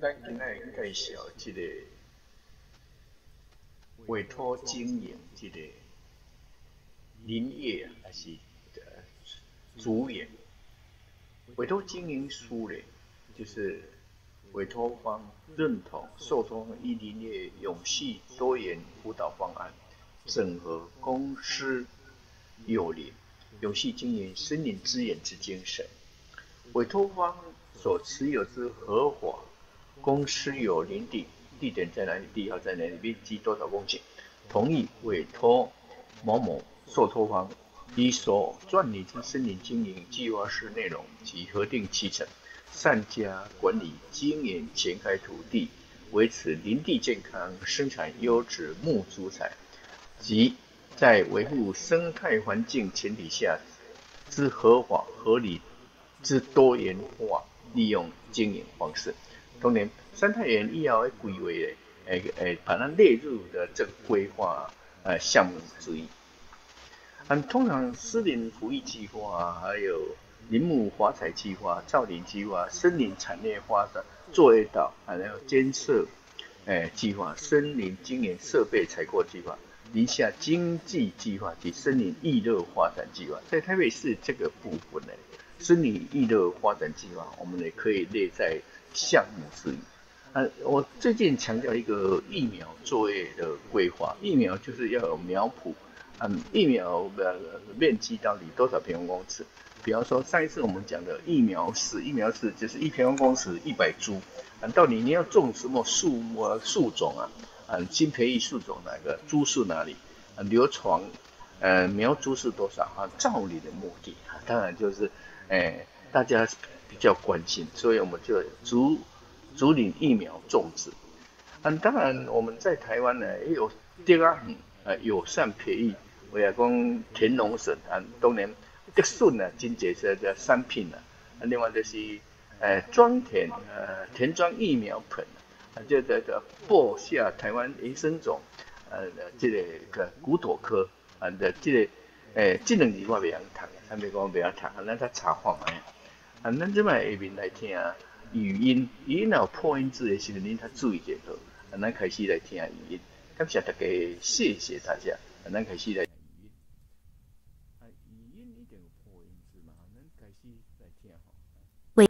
咱今日介绍一个委托经营，一个林业还是竹业。委托经营书呢，就是委托方认同受托方一林业永续多元辅导方案，整合公司有林永续经营森林资源之精神。委托方所持有之合伙。公司有林地，地点在哪里？地要在哪里？面积多少公顷？同意委托某某受托方以所赚拟之森林经营计划式内容及核定起程，善加管理经营前开土地，维持林地健康，生产优质木竹材，及在维护生态环境前提下之合法合理之多元化利用经营方式。同年，生态园以后的规划，诶诶，把它列入的这个规划呃项目之一。按通常，森林抚育计划、还有林木华彩计划、造林计划、森林产业发展，作业岛还有建设诶计划、森林经营设备采购计划、林下经济计划及森林娱热发展计划。在台北市这个部分呢，森林娱热发展计划，我们也可以列在。项目是，呃，我最近强调一个疫苗作业的规划，疫苗就是要有苗圃，嗯，疫苗的面积到底多少平方公尺？比方说上一次我们讲的疫苗室，疫苗室就是一平方公尺一百株，嗯，到底你要种什么树木树种啊？嗯，新培育树种哪个？株数哪里？嗯，流传，呃，苗株是多少？啊，照理的目的，当然就是，哎，大家。比较关心，所以我们就主主领疫苗种植。嗯，当然我们在台湾呢，也有德安，啊，友善培育，我也讲田龙笋。啊，当年德顺呢，经济是叫商品呢。啊，另外就是，呃庄田，呃，田庄疫苗盆，啊，叫叫叫播下台湾野生种，呃，这个个骨朵科，啊，这这个，呃、这两年我袂晓读啊，他讲袂晓读，啊，咱再查翻下。啊，咱这卖下面来听语音语音有破音字的时阵，您他注意就好。啊，咱开始来听语音，感谢大家，谢谢大家。啊，咱开始来。委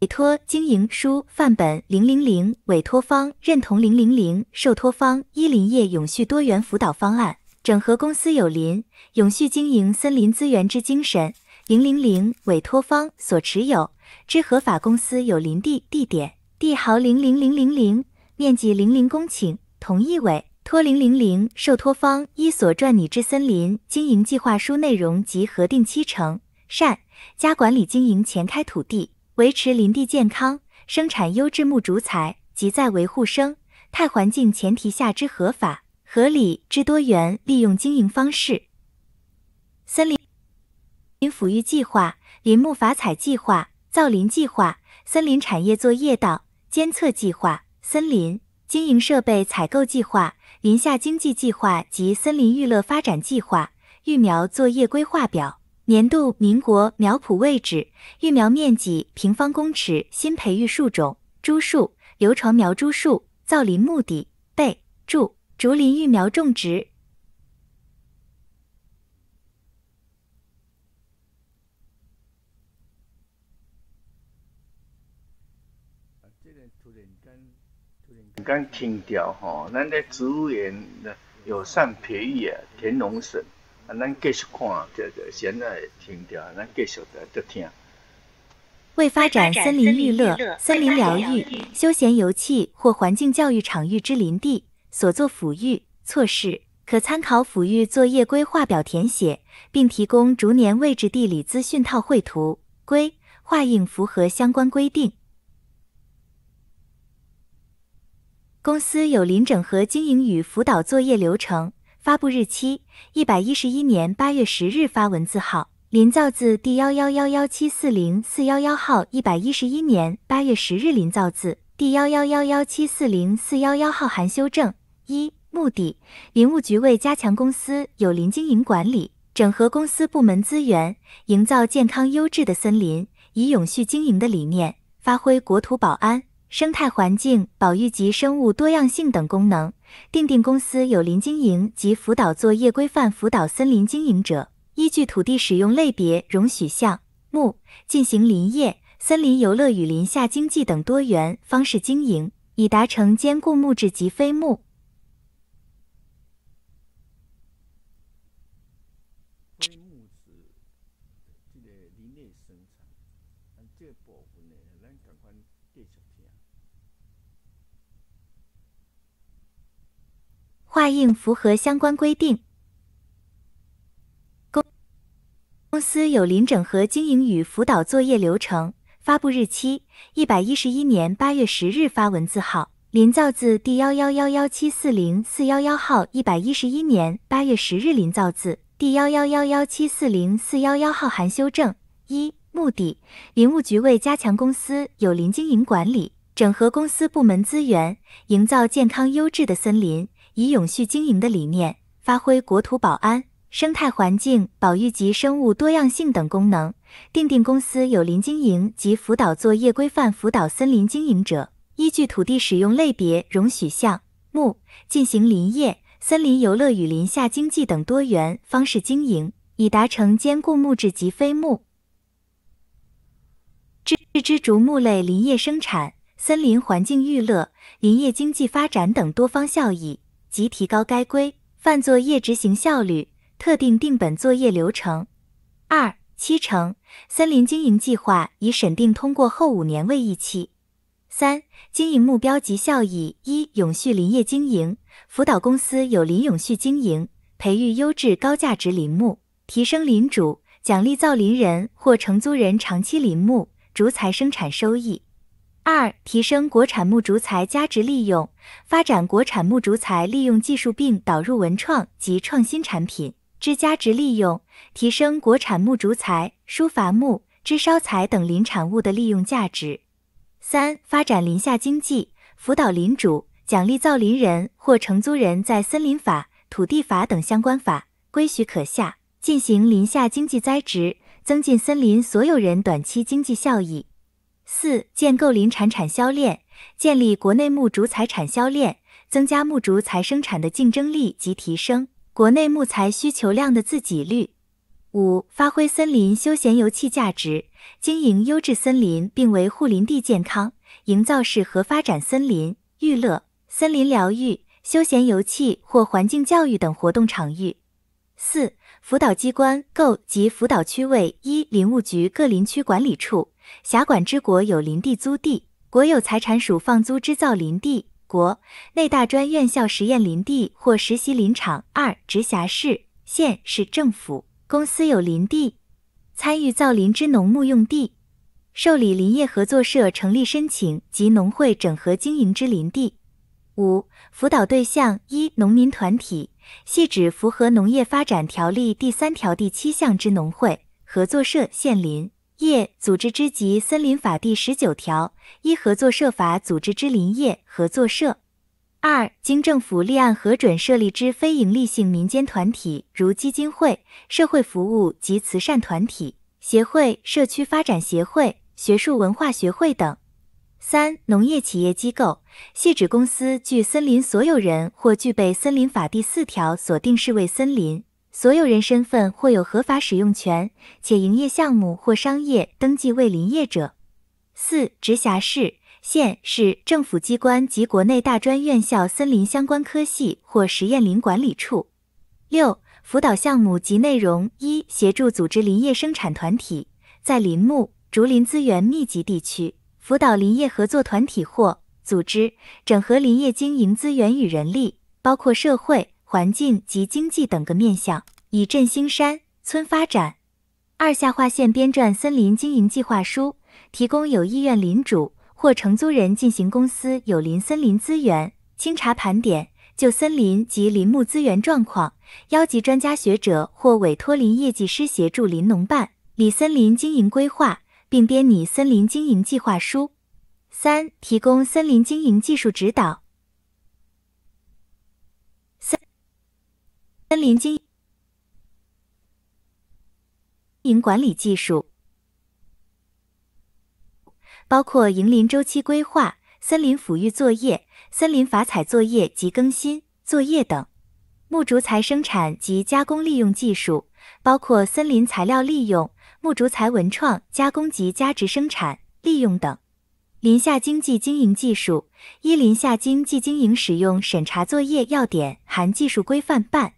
委托经营书范本零零零，委托方认同零零零，受托方依林业永续多元辅导方案整合公司有林永续经营森林资源之精神。零零零委托方所持有之合法公司有林地地点帝豪零零零零零面积零零公顷，同意委托零零零受托方依所撰拟之森林经营计划书内容及核定期成善加管理经营前开土地，维持林地健康，生产优质木竹材及在维护生态环境前提下之合法合理之多元利用经营方式，森林。林抚育计划、林木伐采计划、造林计划、森林产业作业道监测计划、森林经营设备采购计划、林下经济计划及森林娱乐发展计划、育苗作业规划表、年度民国苗圃位置、育苗面积平方公尺、新培育树种株数、流床苗株数、造林目的、备注、竹林育苗种植。刚掉吼，咱植物园的友善培育啊，田龙啊，咱继续看，就就现在掉，咱继续听。为发展森林娱乐、森林疗愈、休闲游憩或环境教育场域之林地，所做抚育措施，可参考抚育作业规划表填写，并提供逐年位置地理资讯套绘图，规划应符合相关规定。公司有林整合经营与辅导作业流程发布日期：一百一十一年八月十日发文字号：林造字第幺幺幺幺七四零四幺幺号。一百一十一年八月十日林造字第幺幺幺幺七四零四幺幺号含修正一目的：林务局为加强公司有林经营管理，整合公司部门资源，营造健康优质的森林，以永续经营的理念，发挥国土保安。生态环境保育及生物多样性等功能，定定公司有林经营及辅导作业规范辅导森林经营者，依据土地使用类别容许项目进行林业、森林游乐与林下经济等多元方式经营，以达成兼顾木质及非木。应符合相关规定。公公司有林整合经营与辅导作业流程发布日期：一百一十一年八月十日发文字号：林造字第幺幺幺幺七四零四幺幺号。一百一十一年八月十日林造字第幺幺幺幺七四零四幺幺号含修正一目的：林务局为加强公司有林经营管理，整合公司部门资源，营造健康优质的森林。以永续经营的理念，发挥国土保安、生态环境保育及生物多样性等功能。定定公司有林经营及辅导作业规范，辅导森林经营者依据土地使用类别容许项目，进行林业、森林游乐与林下经济等多元方式经营，以达成兼顾木质及非木、枝枝竹木类林业生产、森林环境娱乐、林业经济发展等多方效益。及提高该规范作业执行效率，特定定本作业流程。二、七成森林经营计划已审定通过后五年为一期。三、经营目标及效益：一、永续林业经营，辅导公司有林永续经营，培育优质高价值林木，提升林主奖励造林人或承租人长期林木竹材生产收益。二、提升国产木竹材加值利用，发展国产木竹材利用技术，并导入文创及创新产品之加值利用，提升国产木竹材、书伐木、枝烧材等林产物的利用价值。三、发展林下经济，辅导林主奖励造林人或承租人在森林法、土地法等相关法规许可下进行林下经济栽植，增进森林所有人短期经济效益。四、建构林产产销链，建立国内木竹材产销链，增加木竹材生产的竞争力及提升国内木材需求量的自给率。五、发挥森林休闲游憩价值，经营优质森林，并维护林地健康，营造适合发展森林娱乐、森林疗愈、休闲游气或环境教育等活动场域。四、辅导机关：构及辅导区位一林务局各林区管理处。辖管之国有林地、租地，国有财产属放租之造林地；国内大专院校实验林地或实习林场。二、直辖市、县市政府公司有林地，参与造林之农牧用地，受理林业合作社成立申请及农会整合经营之林地。五、辅导对象一、农民团体，系指符合农业发展条例第三条第七项之农会、合作社、县林。业组织之及森林法第十九条一合作社法组织之林业合作社二经政府立案核准设立之非营利性民间团体如基金会、社会服务及慈善团体、协会、社区发展协会、学术文化学会等三农业企业机构系指公司据森林所有人或具备森林法第四条所定视为森林。所有人身份或有合法使用权，且营业项目或商业登记为林业者。四、直辖市、县市政府机关及国内大专院校森林相关科系或实验林管理处。六、辅导项目及内容：一、协助组织林业生产团体，在林木、竹林资源密集地区辅导林业合作团体或组织，整合林业经营资源与人力，包括社会。环境及经济等个面向，以振兴山村发展。二下划线编撰森林经营计划书，提供有意愿林主或承租人进行公司有林森林资源清查盘点，就森林及林木资源状况，邀集专家学者或委托林业技师协助林农办理森林经营规划，并编拟森林经营计划书。三提供森林经营技术指导。森林经营管理技术包括营林周期规划、森林抚育作业、森林伐采作业及更新作业等；木竹材生产及加工利用技术包括森林材料利用、木竹材文创加工及加值生产利用等；林下经济经营技术一林下经济经营使用审查作业要点含技术规范办。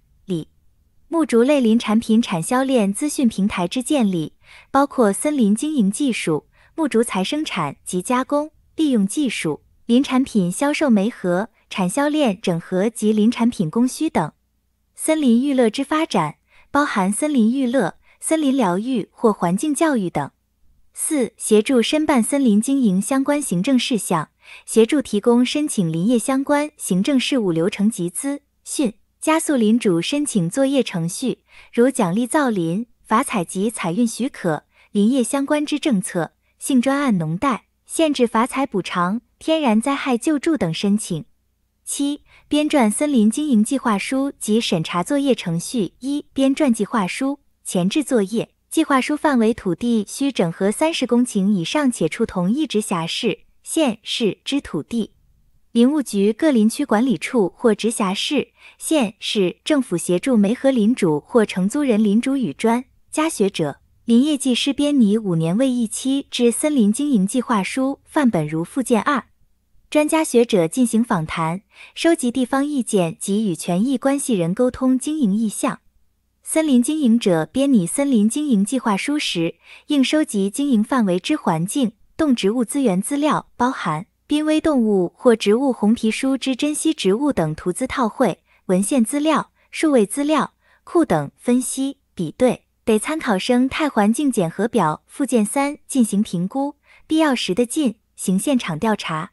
木竹类林产品产销链资讯平台之建立，包括森林经营技术、木竹材生产及加工利用技术、林产品销售媒合、产销链整合及林产品供需等。森林娱乐之发展，包含森林娱乐、森林疗愈或环境教育等。四、协助申办森林经营相关行政事项，协助提供申请林业相关行政事务流程及资讯。加速林主申请作业程序，如奖励造林、伐采集、采运许可、林业相关之政策性专案农贷、限制伐采补偿、天然灾害救助等申请。七、编撰森林经营计划书及审查作业程序。一、编撰计划书前置作业，计划书范围土地需整合三十公顷以上且处同一直辖市、县市之土地。林务局各林区管理处或直辖市、县市政府协助梅河林主或承租人林主与专家学者、林业技师编拟五年为一期之森林经营计划书范本，如附件二。专家学者进行访谈，收集地方意见及与权益关系人沟通经营意向。森林经营者编拟森林经营计划书时，应收集经营范围之环境、动植物资源资料，包含。濒危动物或植物红皮书之珍稀植物等图资套绘、文献资料、数位资料库等分析比对，得参考生态环境检核表附件三进行评估，必要时的进行现场调查。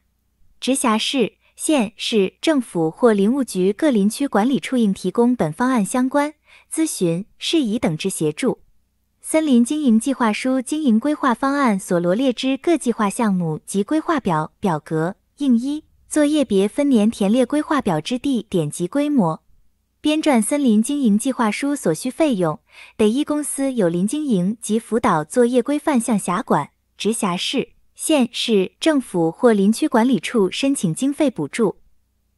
直辖市、县市政府或林务局各林区管理处应提供本方案相关咨询事宜等之协助。森林经营计划书经营规划方案所罗列之各计划项目及规划表表格应一作业别分年填列规划表之地点及规模，编撰森林经营计划书所需费用得依公司有林经营及辅导作业规范向辖管直辖市、县市政府或林区管理处申请经费补助。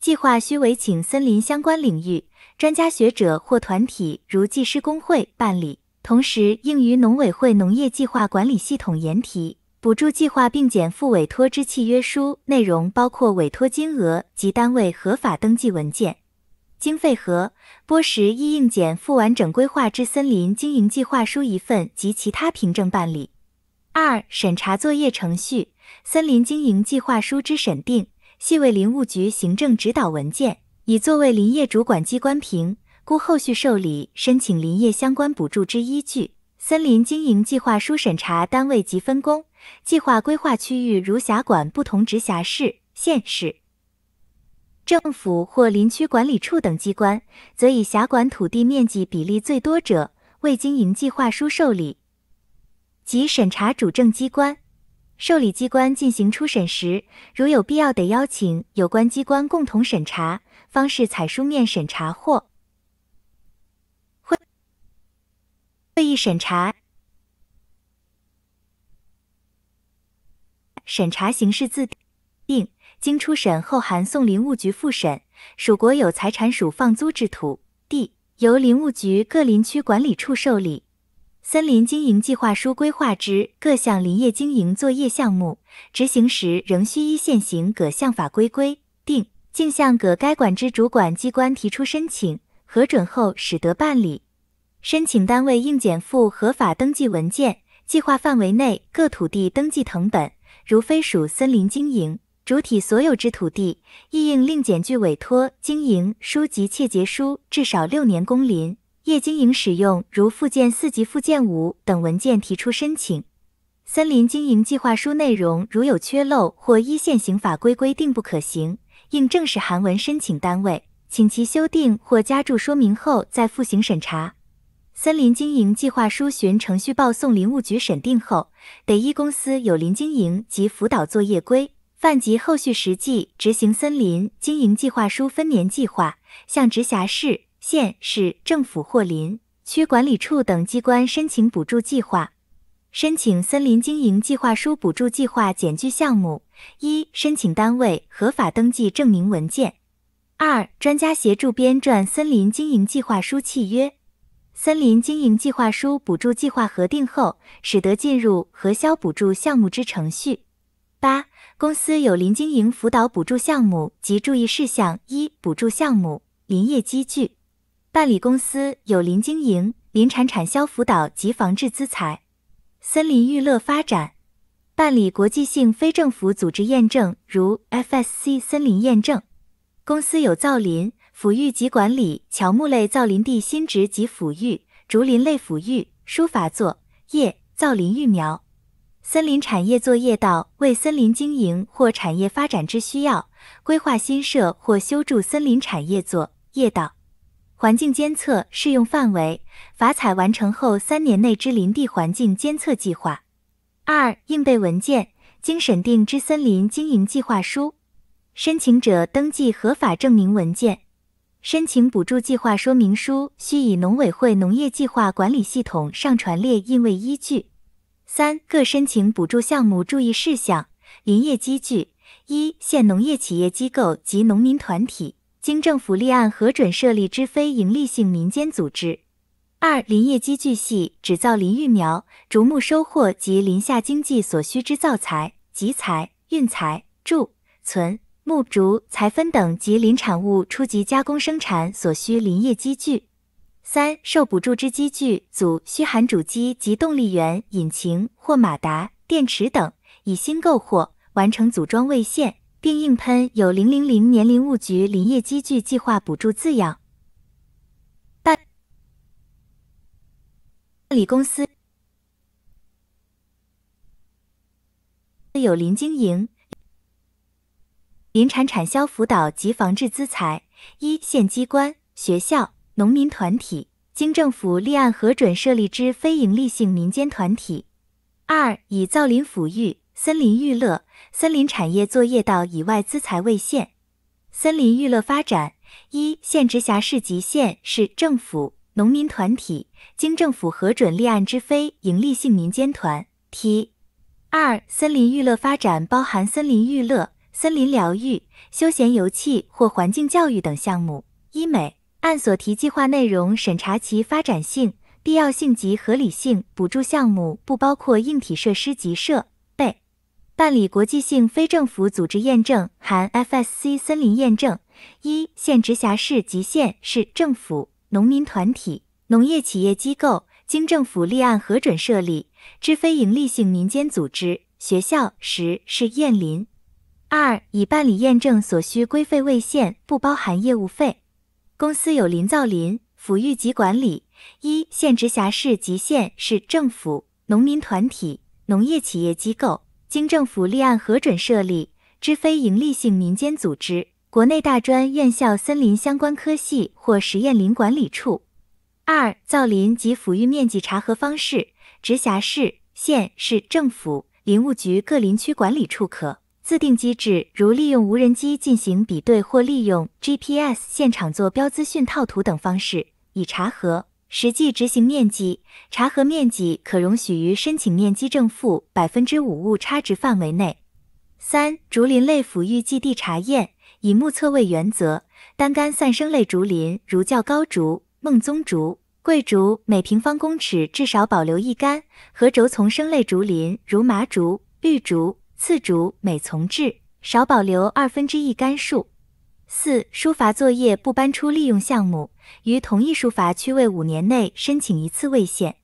计划需委请森林相关领域专家学者或团体，如技师工会办理。同时应于农委会农业计划管理系统研提补助计划并减负委托之契约书内容，包括委托金额及单位合法登记文件、经费和拨时亦应减负完整规划之森林经营计划书一份及其他凭证办理。二、审查作业程序，森林经营计划书之审定系为林务局行政指导文件，以作为林业主管机关评。故后续受理申请林业相关补助之依据，森林经营计划书审查单位及分工，计划规划区域如辖管不同直辖市、县市政府或林区管理处等机关，则以辖管土地面积比例最多者为经营计划书受理及审查主政机关。受理机关进行初审时，如有必要的邀请有关机关共同审查，方式采书面审查或。会议审查、审查形式自定，经初审后函送林务局复审。属国有财产属放租之土地，由林务局各林区管理处受理。森林经营计划书规划之各项林业经营作业项目，执行时仍需依现行各项法规规定，竟向各该管之主管机关提出申请，核准后始得办理。申请单位应减负合法登记文件，计划范围内各土地登记誊本，如非属森林经营主体所有之土地，亦应另减具委托经营书及切结书，至少六年公林业经营使用。如附件四及附件五等文件提出申请。森林经营计划书内容如有缺漏或依现行法规规定不可行，应正式函文申请单位，请其修订或加注说明后再复行审查。森林经营计划书循程序报送林务局审定后，得一公司有林经营及辅导作业规范及后续实际执行森林经营计划书分年计划，向直辖市、县市政府或林区管理处等机关申请补助计划。申请森林经营计划书补助计划减具项目：一、申请单位合法登记证明文件；二、专家协助编撰森林经营计划书契约。森林经营计划书补助计划核定后，使得进入核销补助项目之程序。八公司有林经营辅导补助项目及注意事项一补助项目林业积聚，办理公司有林经营林产产销辅导及防治资材，森林娱乐发展办理国际性非政府组织验证，如 FSC 森林验证，公司有造林。抚育及管理乔木类造林地新植及抚育竹林类抚育、书法作业、造林育苗、森林产业作业道为森林经营或产业发展之需要，规划新设或修筑森林产业作业道。环境监测适用范围法采完成后三年内之林地环境监测计划。二应备文件经审定之森林经营计划书、申请者登记合法证明文件。申请补助计划说明书需以农委会农业计划管理系统上传列印为依据。三、各申请补助项目注意事项：林业机具，一、县农业企业机构及农民团体，经政府立案核准设立之非营利性民间组织。二、林业机具系指造林育苗、竹木收获及林下经济所需之造材、集材、运材、贮存。木竹裁分等及林产物初级加工生产所需林业机具。三受补助之机具组需含主机及动力源、引擎或马达、电池等，以新购货完成组装未现，并应喷有“零零零年林务局林业机具计划补助”字样。办理公司有林经营。林产产销辅导及防治资材一县机关、学校、农民团体，经政府立案核准设立之非营利性民间团体。二、以造林抚育、森林娱乐、森林产业作业到以外资财为限。森林娱乐发展一县直辖市及县市政府、农民团体，经政府核准立案之非营利性民间团体。二、森林娱乐发展包含森林娱乐。森林疗愈、休闲游憩或环境教育等项目，医美按所提计划内容审查其发展性、必要性及合理性，补助项目不包括硬体设施及设备。办理国际性非政府组织验证（含 FSC 森林验证）。一、县、直辖市及县市政府农民团体、农业企业机构，经政府立案核准设立之非营利性民间组织、学校时是验林。二、已办理验证所需规费未限，不包含业务费。公司有林造林、抚育及管理。一、县直辖市及县市政府、农民团体、农业企业机构，经政府立案核准设立之非营利性民间组织、国内大专院校森林相关科系或实验林管理处。二、造林及抚育面积查核方式：直辖市、县市政府林务局各林区管理处可。自定机制，如利用无人机进行比对或利用 GPS 现场坐标资讯套图等方式，以查核实际执行面积。查核面积可容许于申请面积正负百分之五误差值范围内。三、竹林类抚育基地查验，以目测为原则。单杆散生类竹林，如较高竹、孟宗竹、桂竹，每平方公尺至少保留一杆；和轴丛生类竹林，如麻竹、绿竹。次竹每丛制少保留二分之一干树。四、书法作业不搬出利用项目，于同一书法区位五年内申请一次未限。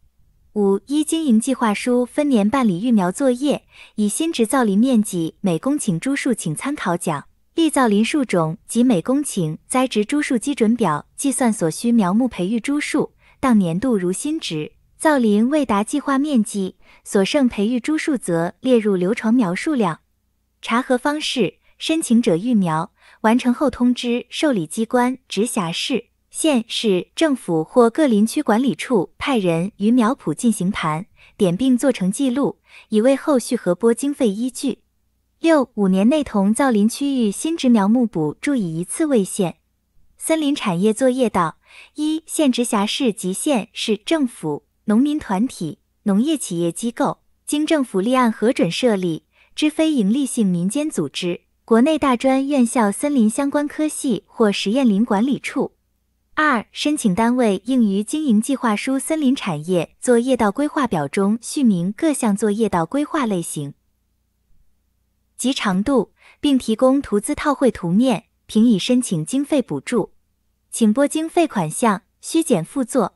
五、依经营计划书分年办理育苗作业，以新植造林面积每公顷株数，请参考奖，立造林树种及每公顷栽植株数基准表计算所需苗木培育株数。当年度如新植。造林未达计划面积，所剩培育株数则列入留床苗数量。查核方式：申请者育苗完成后，通知受理机关（直辖市、县市政府或各林区管理处）派人于苗圃进行盘点，并做成记录，以为后续核拨经费依据。六五年内同造林区域新植苗目补注意一次未限。森林产业作业道：一、县、直辖市及县市政府。农民团体、农业企业机构经政府立案核准设立之非营利性民间组织，国内大专院校森林相关科系或实验林管理处。二、申请单位应于经营计划书、森林产业作业道规划表中续明各项作业道规划类型及长度，并提供图资套绘图面，凭以申请经费补助。请拨经费款项，需减附作。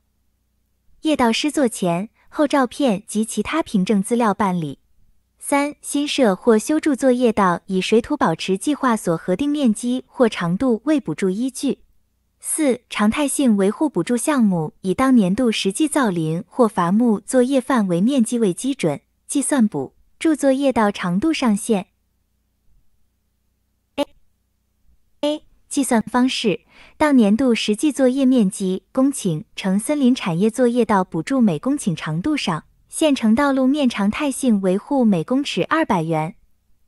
业道施作前后照片及其他凭证资料办理。三、新设或修筑作业道以水土保持计划所核定面积或长度为补助依据。四、常态性维护补助项目以当年度实际造林或伐木作业范围面积为基准，计算补助作业道长度上限。计算方式：当年度实际作业面积公顷乘森林产业作业道补助每公顷长度上，县城道路面常态性维护每公尺二百元。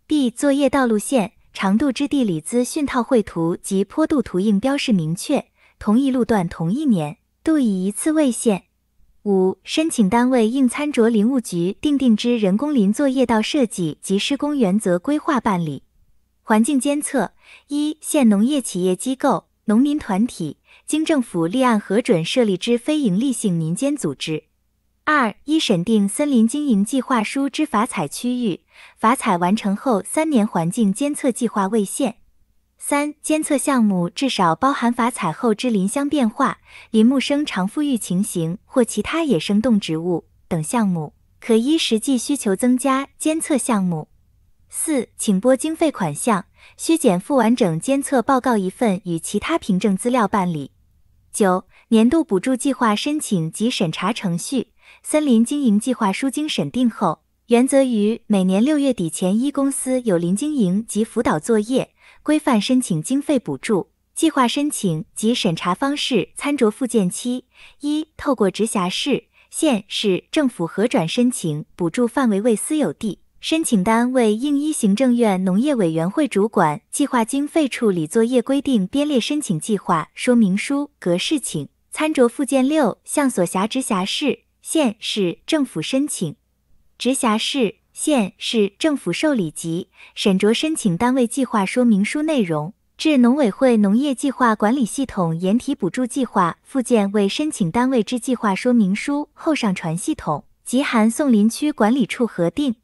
b 作业道路线长度之地理资讯套绘图及坡度图应标示明确，同一路段同一年度以一次为限。五申请单位应参酌林务局订定之人工林作业道设计及施工原则规划办理。环境监测：一、县农业企业机构、农民团体经政府立案核准设立之非营利性民间组织；二、一审定森林经营计划书之伐采区域，伐采完成后三年环境监测计划未现；三、监测项目至少包含伐采后之林相变化、林木生长富裕情形或其他野生动植物等项目，可依实际需求增加监测项目。四，请拨经费款项，需减负完整监测报告一份与其他凭证资料办理。九年度补助计划申请及审查程序，森林经营计划书经审定后，原则于每年六月底前一公司有林经营及辅导作业规范申请经费补助。计划申请及审查方式参酌附件七。一，透过直辖市、县市政府核转申请，补助范围为私有地。申请单位应依行政院农业委员会主管计划经费处理作业规定编列申请计划说明书格式，请参酌附件六，向所辖直辖市、县市政府申请。直辖市、县市政府受理及审酌申请单位计划说明书内容，至农委会农业计划管理系统延提补助计划附件为申请单位之计划说明书后上传系统，即函送林区管理处核定。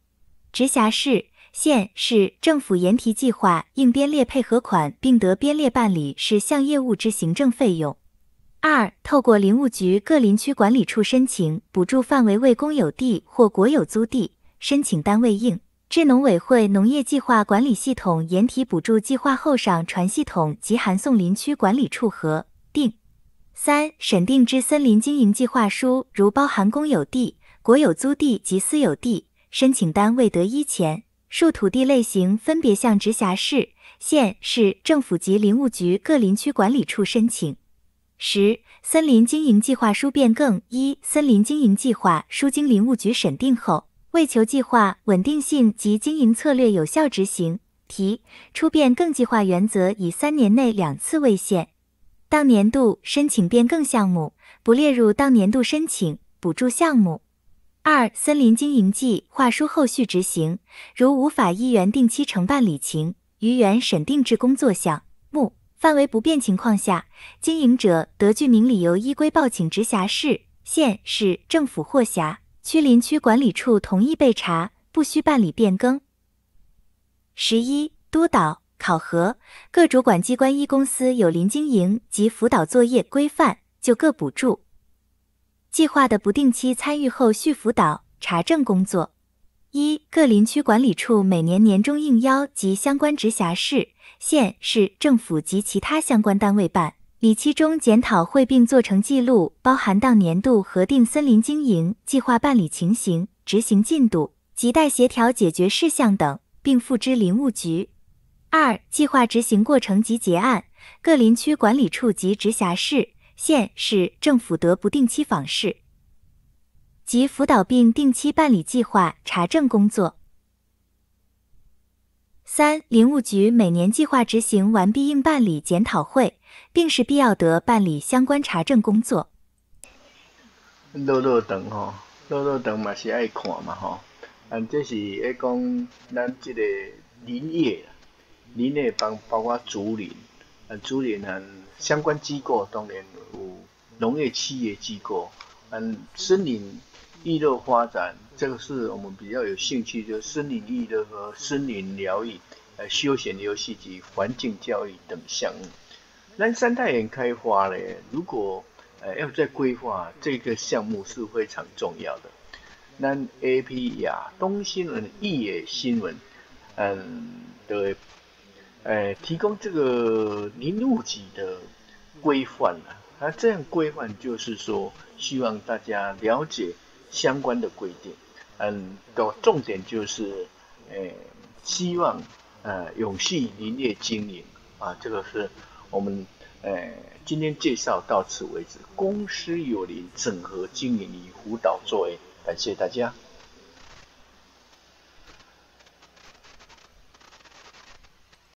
直辖市、县市政府研提计划应编列配合款，并得编列办理事项业务之行政费用。二、透过林务局各林区管理处申请，补助范围为公有地或国有租地，申请单位应至农委会农业计划管理系统研提补助计划后，上传系统及函送林区管理处核定。三、审定之森林经营计划书如包含公有地、国有租地及私有地。申请单未得一前，数土地类型分别向直辖市、县市政府及林务局各林区管理处申请。十、森林经营计划书变更一、森林经营计划书经林务局审定后，为求计划稳定性及经营策略有效执行，提出变更计划原则：以三年内两次为限。当年度申请变更项目，不列入当年度申请补助项目。二、森林经营计划书后续执行，如无法依原定期承办履行，于原审定制工作项目范围不变情况下，经营者得具名理由依规报请直辖市、县市政府或辖区林区管理处同意备查，不需办理变更。十一、督导考核，各主管机关依公司有林经营及辅导作业规范就各补助。计划的不定期参与后续辅导查证工作。一、各林区管理处每年年终应邀及相关直辖市、县市政府及其他相关单位办理期中检讨会，并做成记录，包含当年度核定森林经营计划办理情形、执行进度及待协调解决事项等，并付之林务局。二、计划执行过程及结案，各林区管理处及直辖市。县、市政府得不定期访视，及辅导并定期办理计划查证工作。三林务局每年计划执行完毕应办理检讨会，并是必要得办理相关查证工作。乐乐堂吼，乐乐堂嘛是爱看嘛吼，啊，这是在讲咱这个林业，林业包包括竹林，啊竹林啊相关机构当然。五农业企业机构，嗯，森林娱乐发展，这个是我们比较有兴趣，就是、森林娱乐和森林疗愈、呃，休闲游戏及环境教育等项目。那三大园开发咧，如果呃要再规划这个项目是非常重要的。那 A P 亚东新闻、E 野新闻，嗯对。诶，提供这个零路级的规范啊。那这样规范就是说，希望大家了解相关的规定。嗯，的重点就是，哎，希望呃永续营业经营啊，这个是我们呃今天介绍到此为止。公司有林整合经营与辅导作为，感谢大家。